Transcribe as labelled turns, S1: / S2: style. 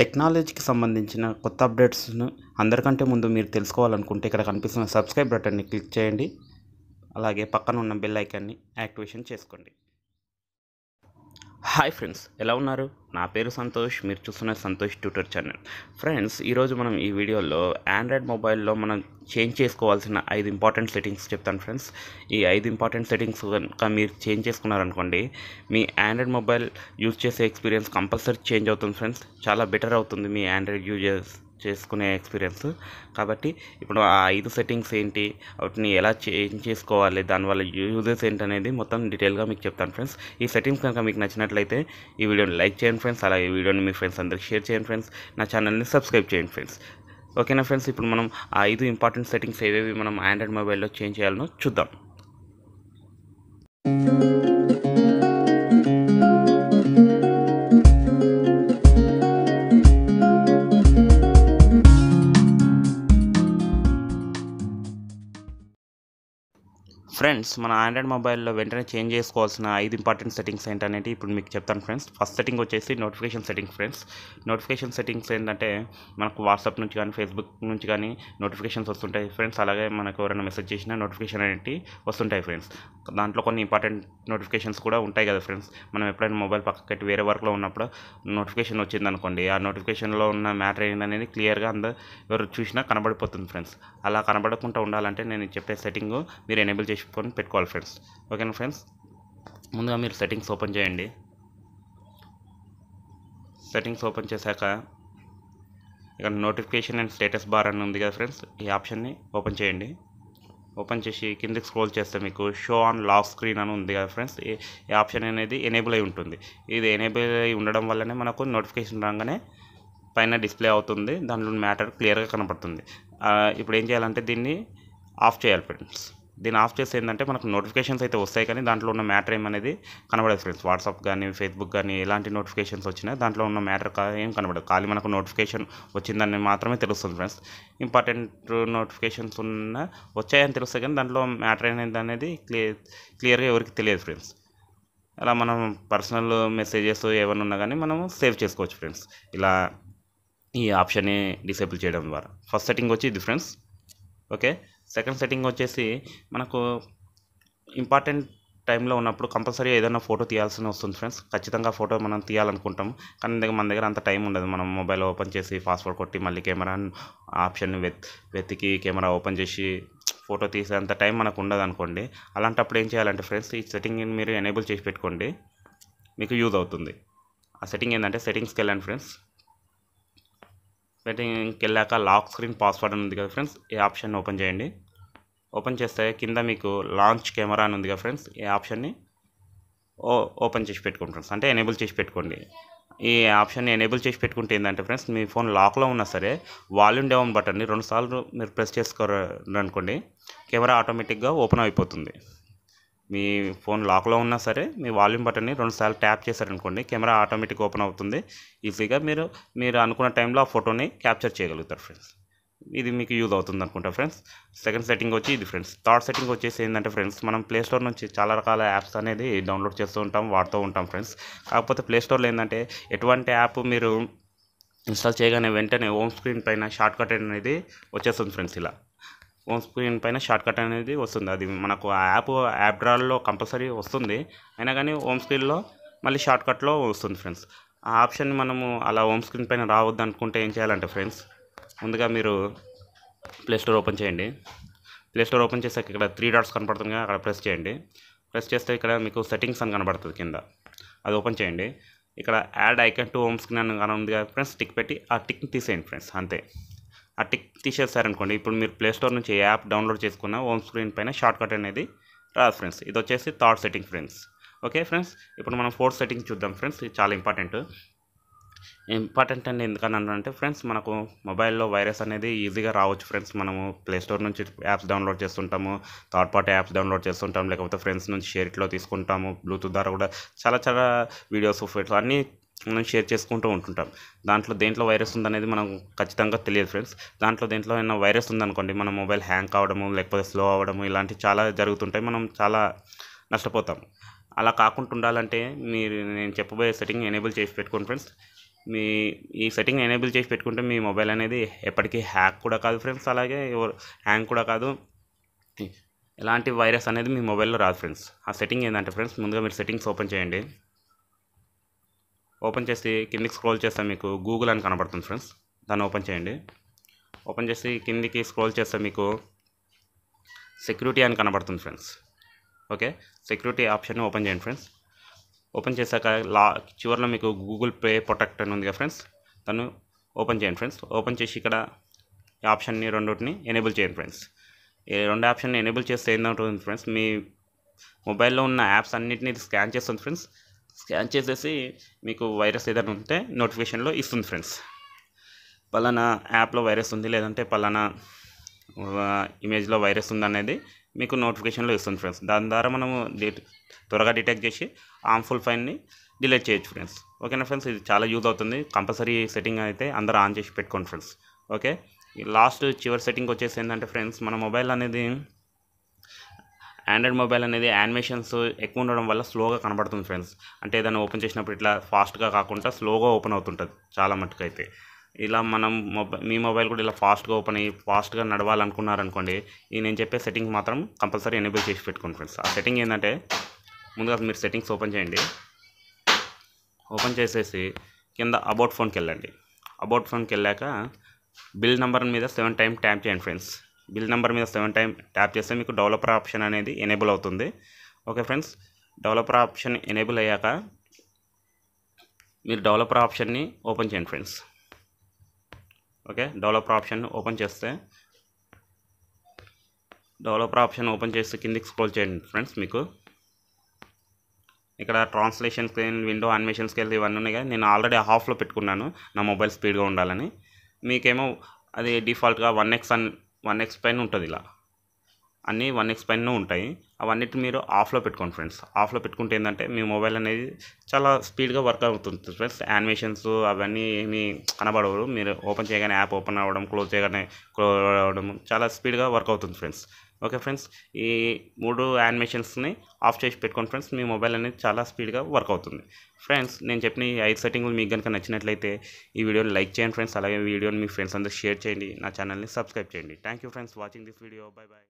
S1: టెక్నాలజీకి సంబంధించిన కొత్త అప్డేట్స్ను అందరికంటే ముందు మీరు తెలుసుకోవాలనుకుంటే ఇక్కడ కనిపిస్తున్న సబ్స్క్రైబ్ బటన్ని క్లిక్ చేయండి అలాగే పక్కన ఉన్న బెల్ ఐకాన్ని యాక్టివేషన్ చేసుకోండి హాయ్ ఫ్రెండ్స్ ఎలా ఉన్నారు నా పేరు సంతోష్ మీరు చూస్తున్న సంతోష్ ట్యూటర్ ఛానల్ ఫ్రెండ్స్ ఈరోజు మనం ఈ వీడియోలో ఆండ్రాయిడ్ మొబైల్లో మనం చేంజ్ చేసుకోవాల్సిన ఐదు ఇంపార్టెంట్ సెట్టింగ్స్ చెప్తాను ఫ్రెండ్స్ ఈ ఐదు ఇంపార్టెంట్ సెట్టింగ్స్ కనుక మీరు చేంజ్ చేసుకున్నారనుకోండి మీ ఆండ్రాయిడ్ మొబైల్ యూజ్ చేసే ఎక్స్పీరియన్స్ కంపల్సరీ చేంజ్ అవుతుంది ఫ్రెండ్స్ చాలా బెటర్ అవుతుంది మీ ఆండ్రాయిడ్ యూజర్స్ చేసుకునే ఎక్స్పీరియన్స్ కాబట్టి ఇప్పుడు ఆ ఐదు సెట్టింగ్స్ ఏంటి వాటిని ఎలా చేంజ్ చేసుకోవాలి దానివల్ల యూజెస్ ఏంటనేది మొత్తం డీటెయిల్గా మీకు చెప్తాను ఫ్రెండ్స్ ఈ సెట్టింగ్స్ కనుక మీకు నచ్చినట్లయితే ఈ వీడియోని లైక్ చేయండి ఫ్రెండ్స్ అలాగే ఈ వీడియోని మీ ఫ్రెండ్స్ అందరికీ షేర్ చేయండి ఫ్రెండ్స్ నా ఛానల్ని సబ్స్క్రైబ్ చేయండి ఫ్రెండ్స్ ఓకేనా ఫ్రెండ్స్ ఇప్పుడు మనం ఆ ఐదు ఇంపార్టెంట్ సెట్టింగ్స్ ఏవేవి మనం ఆండ్రాయిడ్ మొబైల్లో చేంజ్ చేయాలనో చూద్దాం ఫ్రెండ్స్ మన ఆండ్రాయిడ్ మొబైల్లో వెంటనే చేంజ్ చేసుకోవాల్సిన ఐదు ఇంపార్టెంట్ సెట్టింగ్స్ ఏంటనేది ఇప్పుడు మీకు చెప్తాను ఫ్రెండ్స్ ఫస్ట్ సెట్టింగ్ వచ్చేసి notification setting friends notification settings ఏంటంటే మనకు వాట్సాప్ నుంచి కానీ ఫేస్బుక్ నుంచి కానీ నోటిఫికేషన్స్ వస్తుంటాయి ఫ్రెండ్స్ అలాగే మనకు ఎవరైనా మెసేజ్ చేసినా నోటిఫికేషన్ అనేవి వస్తుంటాయి ఫ్రెండ్స్ దాంట్లో కొన్ని ఇంపార్టెంట్ నోటిఫికేషన్స్ కూడా ఉంటాయి కదా ఫ్రెండ్స్ మనం ఎప్పుడైనా మొబైల్ పక్కకి వేరే వర్క్లో ఉన్నప్పుడు నోటిఫికేషన్ వచ్చింది అనుకోండి ఆ నోటిఫికేషన్లో ఉన్న మ్యాటర్ ఏంటనేది క్లియర్గా అందరు ఎవరు చూసినా కనబడిపోతుంది ఫ్రెండ్స్ అలా కనబడకుండా ఉండాలంటే నేను చెప్పే సెట్టింగ్ మీరు ఎనేబుల్ చేసి తీసుకొని పెట్టుకోవాలి ఫ్రెండ్స్ ఓకేనా ఫ్రెండ్స్ ముందుగా మీరు సెట్టింగ్స్ ఓపెన్ చేయండి సెట్టింగ్స్ ఓపెన్ చేశాక ఇక్కడ నోటిఫికేషన్ అండ్ స్టేటస్ బార్ అని ఉంది కదా ఫ్రెండ్స్ ఈ ఆప్షన్ని ఓపెన్ చేయండి ఓపెన్ చేసి కిందకి స్క్రోల్ చేస్తే మీకు షో ఆన్ లాక్ స్క్రీన్ అని ఉంది కదా ఫ్రెండ్స్ ఈ ఆప్షన్ అనేది ఎనేబుల్ అయి ఉంటుంది ఇది ఎనేబుల్ అయి ఉండడం వల్లనే మనకు నోటిఫికేషన్ రాగానే పైన డిస్ప్లే అవుతుంది దాంట్లో మ్యాటర్ క్లియర్గా కనపడుతుంది ఇప్పుడు ఏం చేయాలంటే దీన్ని ఆఫ్ చేయాలి ఫ్రెండ్స్ దీన్ని ఆఫ్ చేసి ఏంటంటే మనకు నోటిఫికేషన్స్ అయితే వస్తాయి కానీ దాంట్లో ఉన్న మ్యాటర్ ఏమనేది కనబడదు ఫ్రెండ్స్ వాట్సాప్ కానీ ఫేస్బుక్ కానీ ఎలాంటి నోటిఫికేషన్స్ వచ్చినా దాంట్లో ఉన్న మ్యాటర్ ఏం కనబడదు ఖాళీ మనకు నోటిఫికేషన్ వచ్చిందని మాత్రమే తెలుస్తుంది ఫ్రెండ్స్ ఇంపార్టెంట్ నోటిఫికేషన్స్ ఉన్న వచ్చాయని తెలుస్తాయి కానీ దాంట్లో మ్యాటర్ అనేది అనేది క్లియర్ క్లియర్గా ఎవరికి తెలియదు ఫ్రెండ్స్ అలా మనం పర్సనల్ మెసేజెస్ ఏమైనా ఉన్నా కానీ మనం సేవ్ చేసుకోవచ్చు ఫ్రెండ్స్ ఇలా ఈ ఆప్షన్ని డిసేబుల్ చేయడం ద్వారా ఫస్ట్ సెట్టింగ్ వచ్చి ఇది ఫ్రెండ్స్ ఓకే సెకండ్ సెట్టింగ్ వచ్చేసి మనకు ఇంపార్టెంట్ టైంలో ఉన్నప్పుడు కంపల్సరీ ఏదైనా ఫోటో తీయాల్సిన వస్తుంది ఫ్రెండ్స్ ఖచ్చితంగా ఫోటో మనం తీయాలనుకుంటాం కానీ మన దగ్గర అంత టైం ఉండదు మనం మొబైల్ ఓపెన్ చేసి పాస్వర్డ్ కొట్టి మళ్ళీ కెమెరా ఆప్షన్ వెతికి కెమెరా ఓపెన్ చేసి ఫోటో తీసేంత టైం మనకు ఉండదు అనుకోండి అలాంటప్పుడు ఏం చేయాలంటే ఫ్రెండ్స్ ఈ సెట్టింగ్ని మీరు ఎనేబుల్ చేసి పెట్టుకోండి మీకు యూజ్ అవుతుంది ఆ సెట్టింగ్ ఏంటంటే సెట్టింగ్స్కి వెళ్ళండి ఫ్రెండ్స్ సెటింగ్ వెళ్ళాక లాక్ స్క్రీన్ పాస్వర్డ్ అని ఉంది కదా ఫ్రెండ్స్ ఈ ఆప్షన్ ఓపెన్ చేయండి ఓపెన్ చేస్తే కింద మీకు లాంచ్ కెమెరా అని ఉంది కదా ఫ్రెండ్స్ ఈ ఆప్షన్ని ఓపెన్ చేసి పెట్టుకోండి ఫ్రెండ్స్ అంటే ఎనేబుల్ చేసి పెట్టుకోండి ఈ ఆప్షన్ని ఎనేబుల్ చేసి పెట్టుకుంటే ఏంటంటే ఫ్రెండ్స్ మీ ఫోన్ లాక్లో ఉన్నా సరే వాల్యూమ్ డౌన్ బటన్ని రెండుసార్లు మీరు ప్రెస్ చేసుకోరు అనుకోండి కెమెరా ఆటోమేటిక్గా ఓపెన్ అయిపోతుంది మీ ఫోన్ లాక్లో ఉన్నా సరే మీ వాల్యూమ్ బటన్ని రెండుసార్లు ట్యాప్ చేశారనుకోండి కెమెరా ఆటోమేటిక్ ఓపెన్ అవుతుంది ఈజీగా మీరు మీరు అనుకున్న టైంలో ఆ ఫోటోని క్యాప్చర్ చేయగలుగుతారు ఫ్రెండ్స్ ఇది మీకు యూజ్ అవుతుంది అనుకుంటా ఫ్రెండ్స్ సెకండ్ సెట్టింగ్ వచ్చి ఇది ఫ్రెండ్స్ థర్డ్ సెట్టింగ్ వచ్చేసి ఏంటంటే ఫ్రెండ్స్ మనం ప్లేస్టోర్ నుంచి చాలా రకాల యాప్స్ అనేది డౌన్లోడ్ చేస్తూ ఉంటాం వాడుతూ ఉంటాం ఫ్రెండ్స్ కాకపోతే ప్లే స్టోర్లో ఏంటంటే ఎటువంటి యాప్ మీరు ఇన్స్టాల్ చేయగానే వెంటనే హోమ్ స్క్రీన్ పైన షార్ట్కట్ అనేది వచ్చేస్తుంది ఫ్రెండ్స్ ఇలా హోమ్ స్క్రీన్ పైన షార్ట్ కట్ అనేది వస్తుంది అది మనకు యాప్ యాప్ డ్రాల్లో కంపల్సరీ వస్తుంది అయినా కానీ హోమ్ స్క్రీన్లో మళ్ళీ షార్ట్ కట్లో వస్తుంది ఫ్రెండ్స్ ఆ ఆప్షన్ మనము అలా హోమ్ స్క్రీన్ పైన రావద్దు అనుకుంటే ఏం చేయాలంటే ఫ్రెండ్స్ ముందుగా మీరు ప్లే స్టోర్ ఓపెన్ చేయండి ప్లే స్టోర్ ఓపెన్ చేసాక ఇక్కడ త్రీ డాట్స్ కనపడుతుంది అక్కడ ప్రెస్ చేయండి ప్రెస్ చేస్తే ఇక్కడ మీకు సెట్టింగ్స్ అని కనబడుతుంది కింద అది ఓపెన్ చేయండి ఇక్కడ add icon to home screen అని ఉంది కదా ఫ్రెండ్స్ టిక్ పెట్టి ఆ టిక్ తీసేయండి ఫ్రెండ్స్ అంతే ఆ టిక్ తీసేసారనుకోండి ఇప్పుడు మీరు ప్లేస్టోర్ నుంచి యాప్ డౌన్లోడ్ చేసుకున్న హోమ్ స్క్రీన్ పైన షార్ట్కట్ అనేది రాదు ఫ్రెండ్స్ ఇది వచ్చేసి that setting friends okay friends ఇప్పుడు మనం ఫోర్త్ సెట్టింగ్ చూద్దాం ఫ్రెండ్స్ ఇది చాలా ఇంపార్టెంట్ ఇంపార్టెంట్ అండి ఎందుకని అంటే ఫ్రెండ్స్ మనకు మొబైల్లో వైరస్ అనేది ఈజీగా రావచ్చు ఫ్రెండ్స్ మనము ప్లేస్టోర్ నుంచి యాప్స్ డౌన్లోడ్ చేస్తుంటాము థర్డ్ పార్టీ యాప్స్ డౌన్లోడ్ చేస్తుంటాము లేకపోతే ఫ్రెండ్స్ నుంచి షేర్ట్లో తీసుకుంటాము బ్లూటూత్ ద్వారా కూడా చాలా చాలా వీడియోస్ ఫోటోస్ అన్నీ మనం షేర్ చేసుకుంటూ ఉంటుంటాం దాంట్లో దేంట్లో వైరస్ ఉందనేది మనం ఖచ్చితంగా తెలియదు ఫ్రెండ్స్ దాంట్లో దేంట్లో ఏమైనా వైరస్ ఉందనుకోండి మన మొబైల్ హ్యాంగ్ కావడము లేకపోతే స్లో అవ్వడము ఇలాంటివి చాలా జరుగుతుంటాయి మనం చాలా నష్టపోతాం అలా కాకుండా ఉండాలంటే మీరు నేను చెప్పబోయే సెట్టింగ్ ఎనేబుల్ చేసి పెట్టుకోండి ఫ్రెండ్స్ మీ ఈ సెట్టింగ్ ఎనేబుల్ చేసి పెట్టుకుంటే మీ మొబైల్ అనేది ఎప్పటికీ హ్యాక్ కూడా కాదు ఫ్రెండ్స్ అలాగే హ్యాంగ్ కూడా కాదు ఎలాంటి వైరస్ అనేది మీ మొబైల్లో రాదు ఫ్రెండ్స్ ఆ సెట్టింగ్ ఏంటంటే ఫ్రెండ్స్ ముందుగా మీరు సెట్టింగ్స్ ఓపెన్ చేయండి ఓపెన్ చేసి కిందికి స్క్రోల్ చేస్తే మీకు గూగుల్ అని కనబడుతుంది ఫ్రెండ్స్ దాన్ని ఓపెన్ చేయండి ఓపెన్ చేసి కిందికి స్క్రోల్ చేస్తే మీకు సెక్యూరిటీ అని కనబడుతుంది friends okay security option open చేయండి ఫ్రెండ్స్ ఓపెన్ చేశాక లా చివరిలో మీకు గూగుల్ పే ప్రొటెక్ట్ అని ఉందిగా ఫ్రెండ్స్ దాన్ని ఓపెన్ చేయండి ఫ్రెండ్స్ ఓపెన్ చేసి ఇక్కడ ఈ ఆప్షన్ని రెండోటిని ఎనేబుల్ చేయండి ఫ్రెండ్స్ ఈ రెండు ఆప్షన్ని ఎనేబుల్ చేస్తే ఏంటంటుంది ఫ్రెండ్స్ మీ మొబైల్లో ఉన్న యాప్స్ అన్నింటినీ స్కాన్ చేస్తుంది ఫ్రెండ్స్ స్కాన్ చేసేసి మీకు వైరస్ ఏదైనా ఉంటే నోటిఫికేషన్లో ఇస్తుంది ఫ్రెండ్స్ పలానా యాప్లో వైరస్ ఉంది లేదంటే పలానా ఇమేజ్లో వైరస్ ఉంది అనేది మీకు నోటిఫికేషన్లో ఇస్తుంది ఫ్రెండ్స్ దాని ద్వారా మనము త్వరగా డిటెక్ట్ చేసి ఆర్మ్ఫుల్ ఫైన్ని డిలీట్ చేయొచ్చు ఫ్రెండ్స్ ఓకేనా ఫ్రెండ్స్ ఇది చాలా యూజ్ అవుతుంది కంపల్సరీ సెట్టింగ్ అయితే అందరూ ఆన్ చేసి పెట్టుకోండి ఫ్రెండ్స్ ఓకే లాస్ట్ చివరి సెట్టింగ్ వచ్చేసి ఏంటంటే ఫ్రెండ్స్ మన మొబైల్ అనేది ఆండ్రాయిడ్ మొబైల్ అనేది యానిమేషన్స్ ఎక్కువ ఉండడం వల్ల స్లోగా కనబడుతుంది ఫ్రెండ్స్ అంటే ఏదైనా ఓపెన్ చేసినప్పుడు ఇట్లా ఫాస్ట్గా కాకుండా స్లోగా ఓపెన్ అవుతుంటుంది చాలా మట్టుకైతే ఇలా మనం మొబై మీ మొబైల్ కూడా ఇలా ఫాస్ట్గా ఓపెన్ అయ్యి ఫాస్ట్గా నడవాలనుకున్నారనుకోండి ఈ నేను చెప్పే సెట్టింగ్ మాత్రం కంపల్సరీ ఎనేబుల్ చేసి పెట్టుకోండి ఫ్రెండ్స్ ఆ సెట్టింగ్ ఏంటంటే ముందుగా మీరు సెట్టింగ్స్ ఓపెన్ చేయండి ఓపెన్ చేసేసి కింద అబౌట్ ఫోన్కి వెళ్ళండి అబౌట్ ఫోన్కి వెళ్ళాక బిల్ నెంబర్ మీద సెవెన్ టైమ్ ట్యాప్ చేయండి ఫ్రెండ్స్ బిల్ నెంబర్ మీద సెవెన్ టైం ట్యాప్ చేస్తే మీకు డెవలపర్ ఆప్షన్ అనేది ఎనేబుల్ అవుతుంది okay friends developer option enable అయ్యాక మీరు డెవలపర్ ఆప్షన్ని ఓపెన్ చేయండి friends okay developer option open చేస్తే డెవలపర్ ఆప్షన్ ఓపెన్ చేసి కిందికి స్క్రోల్ చేయండి ఫ్రెండ్స్ మీకు ఇక్కడ transition screen window animation scale ఇవన్నీ ఉన్నాయి కదా నేను ఆల్రెడీ హాఫ్లో పెట్టుకున్నాను నా మొబైల్ స్పీడ్గా ఉండాలని మీకేమో అది డిఫాల్ట్గా వన్ ఎక్స్ అని వన్ ఎక్స్ పైన ఉంటుంది ఇలా అన్నీ వన్ ఎక్స్ పైన ఉంటాయి అవన్నిటి మీరు ఆఫ్లో పెట్టుకోండి ఫ్రెండ్స్ ఆఫ్లో పెట్టుకుంటే ఏంటంటే మీ మొబైల్ అనేది చాలా స్పీడ్గా వర్క్ అవుతుంది ఫ్రెండ్స్ యానిమేషన్స్ అవన్నీ ఏమీ కనబడవు మీరు ఓపెన్ చేయగానే యాప్ ఓపెన్ అవ్వడం క్లోజ్ చేయగానే క్లోజ్ అవ్వడం చాలా స్పీడ్గా వర్క్ అవుతుంది ఫ్రెండ్స్ ఓకే ఫ్రెండ్స్ ఈ మూడు యానిమేషన్స్ని ఆఫ్ చేసి పెట్టుకోండి ఫ్రెండ్స్ మీ మొబైల్ అనేది చాలా స్పీడ్గా వర్క్ అవుతుంది ఫ్రెండ్స్ నేను చెప్పిన ఈ ఐదు సెట్టింగ్లు మీకు కనుక నచ్చినట్లయితే ఈ వీడియోని లైక్ చేయండి ఫ్రెండ్స్ అలాగే వీడియోని మీ ఫ్రెండ్స్ అందరూ షేర్ చేయండి నా ఛానల్ని సబ్స్క్రైబ్ చేయండి thank you friends watching this video bye bye